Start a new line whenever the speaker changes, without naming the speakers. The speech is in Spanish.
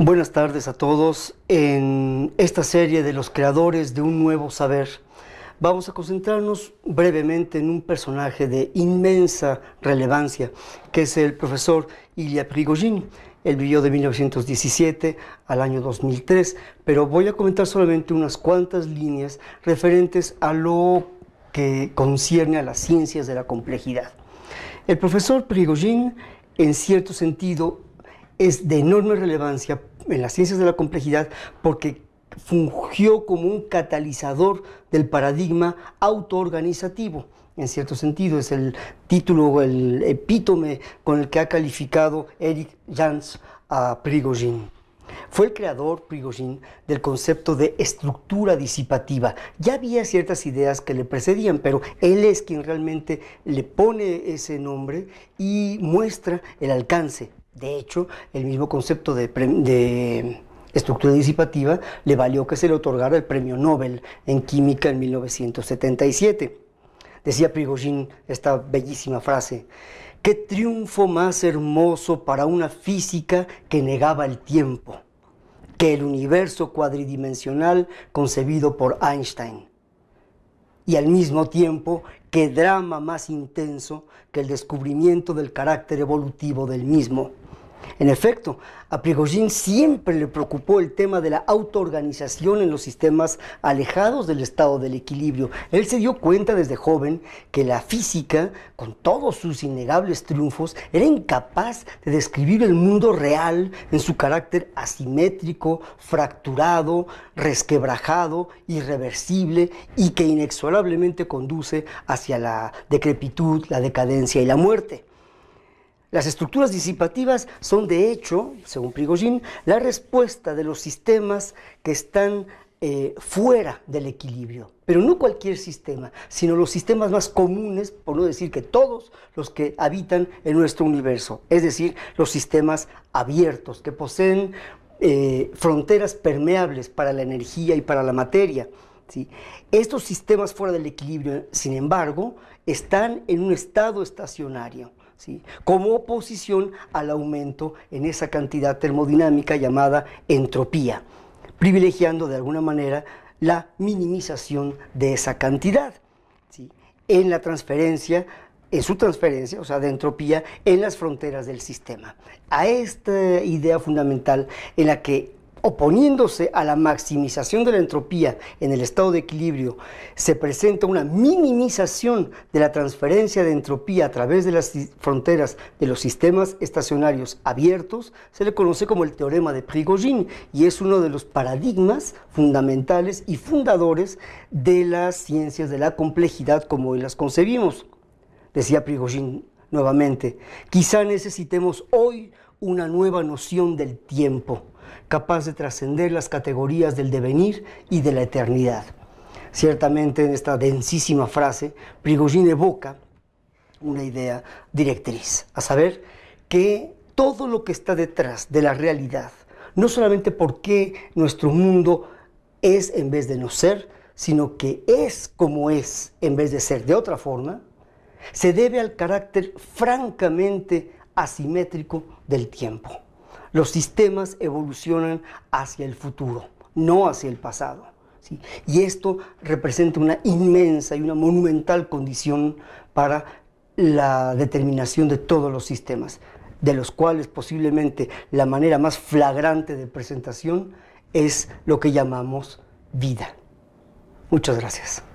Buenas tardes a todos. En esta serie de los creadores de un nuevo saber, vamos a concentrarnos brevemente en un personaje de inmensa relevancia, que es el profesor Ilya Prigogine. El vivió de 1917 al año 2003, pero voy a comentar solamente unas cuantas líneas referentes a lo que concierne a las ciencias de la complejidad. El profesor Prigogine, en cierto sentido, es de enorme relevancia en las ciencias de la complejidad porque fungió como un catalizador del paradigma autoorganizativo. En cierto sentido, es el título, el epítome con el que ha calificado Eric Jans a Prigogine. Fue el creador, Prigogine, del concepto de estructura disipativa. Ya había ciertas ideas que le precedían, pero él es quien realmente le pone ese nombre y muestra el alcance de hecho, el mismo concepto de, estructura disipativa le valió que se le otorgara el premio Nobel en química en 1977. Decía Prigogine esta bellísima frase, ¿qué triunfo más hermoso para una física que negaba el tiempo que el universo cuadridimensional concebido por Einstein? Y al mismo tiempo, qué drama más intenso que el descubrimiento del carácter evolutivo del mismo en efecto, a siempre le preocupó el tema de la autoorganización en los sistemas alejados del estado del equilibrio. Él se dio cuenta desde joven que la física, con todos sus innegables triunfos, era incapaz de describir el mundo real en su carácter asimétrico, fracturado, resquebrajado, irreversible y que inexorablemente conduce hacia la decrepitud, la decadencia y la muerte. Las estructuras disipativas son de hecho, según Prigogine, la respuesta de los sistemas que están eh, fuera del equilibrio. Pero no cualquier sistema, sino los sistemas más comunes, por no decir que todos los que habitan en nuestro universo, es decir, los sistemas abiertos, que poseen eh, fronteras permeables para la energía y para la materia. Estos sistemas fuera del equilibrio, sin embargo, están en un estado estacionario como oposición al aumento en esa cantidad termodinámica llamada entropía, privilegiando de alguna manera la minimización de esa cantidad. En la transferencia en su transferencia, o sea, de entropía, en las fronteras del sistema. A esta idea fundamental en la que oponiéndose a la maximización de la entropía en el estado de equilibrio, se presenta una minimización de la transferencia de entropía a través de las fronteras de los sistemas estacionarios abiertos, se le conoce como el teorema de Prigogine y es uno de los paradigmas fundamentales y fundadores de las ciencias de la complejidad como hoy las concebimos. Decía Prigogine nuevamente, quizá necesitemos hoy una nueva noción del tiempo capaz de trascender las categorías del devenir y de la eternidad. Ciertamente en esta densísima frase, Prigogine evoca una idea directriz, a saber que todo lo que está detrás de la realidad, no solamente porque nuestro mundo es en vez de no ser, sino que es como es en vez de ser de otra forma, se debe al carácter francamente asimétrico del tiempo. Los sistemas evolucionan hacia el futuro, no hacia el pasado. Y esto representa una inmensa y una monumental condición para la determinación de todos los sistemas, de los cuales posiblemente la manera más flagrante de presentación es lo que llamamos vida. Muchas gracias.